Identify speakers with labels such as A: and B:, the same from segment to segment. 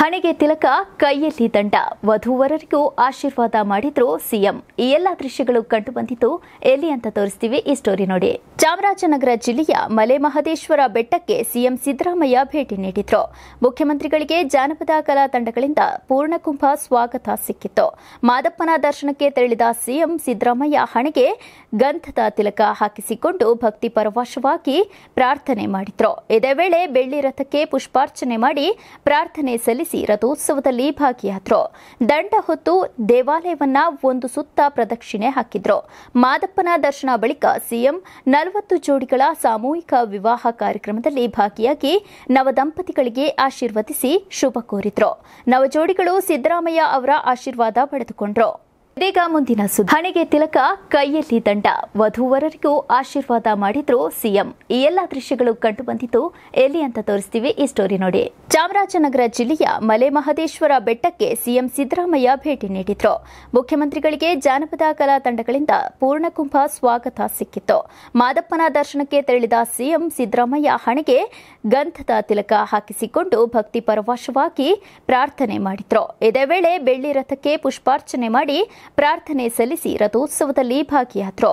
A: ಹಣೆಗೆ ತಿಲಕ ಕೈಯಲ್ಲಿ ದಂಡ ವಧುವರರಿಗೂ ಆಶೀರ್ವಾದ ಮಾಡಿದ್ರು ಸಿಎಂ ಈ ಎಲ್ಲ ದೃಶ್ಯಗಳು ಕಂಡು ಬಂದಿತ್ತು ಎಲ್ಲಿ ಅಂತ ತೋರಿಸ್ತೀವಿ ಈ ಸ್ಟೋರಿ ನೋಡಿ ಚಾಮರಾಜನಗರ ಜಿಲ್ಲೆಯ ಮಲೆ ಬೆಟ್ಟಕ್ಕೆ ಸಿಎಂ ಸಿದ್ದರಾಮಯ್ಯ ಭೇಟಿ ನೀಡಿದ್ರು ಮುಖ್ಯಮಂತ್ರಿಗಳಿಗೆ ಜಾನಪದ ಕಲಾ ತಂಡಗಳಿಂದ ಪೂರ್ಣಕುಂಭ ಸ್ವಾಗತ ಸಿಕ್ಕಿತ್ತು ಮಾದಪ್ಪನ ದರ್ಶನಕ್ಕೆ ತೆರಳಿದ ಸಿಎಂ ಸಿದ್ದರಾಮಯ್ಯ ಹಣೆಗೆ ಗಂಧದ ತಿಲಕ ಹಾಕಿಸಿಕೊಂಡು ಭಕ್ತಿ ಪರವಶವಾಗಿ ಪ್ರಾರ್ಥನೆ ಮಾಡಿದ್ರು ಇದೇ ವೇಳೆ ಬೆಳ್ಳಿ ರಥಕ್ಕೆ ಪುಷ್ಪಾರ್ಚನೆ ಮಾಡಿ ಪ್ರಾರ್ಥನೆ ಸಲ್ಲಿಸಿ ಸಂಭ್ರಮಿಸಿ ರಥೋತ್ಸವದಲ್ಲಿ ಭಾಗಿಯಾದ್ರು ದಂಡ ಹೊತ್ತು ದೇವಾಲಯವನ್ನ ಒಂದು ಸುತ್ತ ಪ್ರದಕ್ಷಿಣೆ ಹಾಕಿದ್ರು ಮಾದಪ್ಪನ ದರ್ಶನ ಬಳಿಕ ಸಿಎಂ ನಲವತ್ತು ಜೋಡಿಗಳ ಸಾಮೂಹಿಕ ವಿವಾಹ ಕಾರ್ಯಕ್ರಮದಲ್ಲಿ ಭಾಗಿಯಾಗಿ ನವದಂಪತಿಗಳಿಗೆ ಆಶೀರ್ವದಿಸಿ ಶುಭ ಕೋರಿದ್ರು ನವಜೋಡಿಗಳು ಸಿದ್ದರಾಮಯ್ಯ ಅವರ ಆಶೀರ್ವಾದ ಪಡೆದುಕೊಂಡರು ಇದೀಗ ಮುಂದಿನ ಸುದ್ದಿ ಹಣೆಗೆ ತಿಲಕ ಕೈಯಲ್ಲಿ ದಂಡ ವಧುವರರಿಗೂ ಆಶೀರ್ವಾದ ಮಾಡಿದ್ರು ಸಿಎಂ ಈ ಎಲ್ಲಾ ದೃಶ್ಯಗಳು ಕಂಡು ಬಂದಿದ್ದು ಎಲ್ಲಿ ಅಂತ ತೋರಿಸ್ತೀವಿ ಈ ಸ್ಟೋರಿ ನೋಡಿ ಚಾಮರಾಜನಗರ ಜಿಲ್ಲೆಯ ಮಲೆ ಮಹದೇಶ್ವರ ಬೆಟ್ಟಕ್ಕೆ ಸಿಎಂ ಸಿದ್ದರಾಮಯ್ಯ ಭೇಟಿ ನೀಡಿದ್ರು ಮುಖ್ಯಮಂತ್ರಿಗಳಿಗೆ ಜಾನಪದ ಕಲಾ ತಂಡಗಳಿಂದ ಪೂರ್ಣಕುಂಭ ಸ್ವಾಗತ ಸಿಕ್ಕಿತ್ತು ಮಾದಪ್ಪನ ದರ್ಶನಕ್ಕೆ ತೆರಳಿದ ಸಿಎಂ ಸಿದ್ದರಾಮಯ್ಯ ಹಣೆಗೆ ಗಂಧದ ತಿಲಕ ಹಾಕಿಸಿಕೊಂಡು ಭಕ್ತಿ ಪರವಶವಾಗಿ ಪ್ರಾರ್ಥನೆ ಮಾಡಿದ್ರು ಇದೇ ವೇಳೆ ಬೆಳ್ಳಿ ರಥಕ್ಕೆ ಪುಷ್ಪಾರ್ಚನೆ ಮಾಡಿ ಪ್ರಾರ್ಥನೆ ಸಲ್ಲಿಸಿ ರಥೋತ್ಸವದಲ್ಲಿ ಭಾಗಿಯಾದ್ರು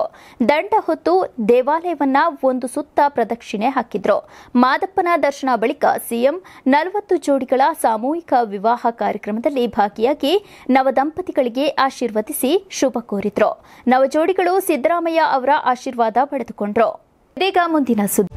A: ದಂಡ ಹೊತ್ತು ದೇವಾಲಯವನ್ನ ಒಂದು ಸುತ್ತ ಪ್ರದಕ್ಷಿಣೆ ಹಾಕಿದ್ರು ಮಾದಪ್ಪನ ದರ್ಶನ ಬಳಿಕ ಸಿಎಂ ನಲವತ್ತು ಜೋಡಿಗಳ ಸಾಮೂಹಿಕ ವಿವಾಹ ಕಾರ್ಯಕ್ರಮದಲ್ಲಿ ಭಾಗಿಯಾಗಿ ನವದಂಪತಿಗಳಿಗೆ ಆಶೀರ್ವದಿಸಿ ಶುಭ ಕೋರಿದ್ರು ನವಜೋಡಿಗಳು ಸಿದ್ದರಾಮಯ್ಯ ಅವರ ಆಶೀರ್ವಾದ ಪಡೆದುಕೊಂಡ್ರು ಇದೀಗ ಮುಂದಿನ ಸುದ್ದಿ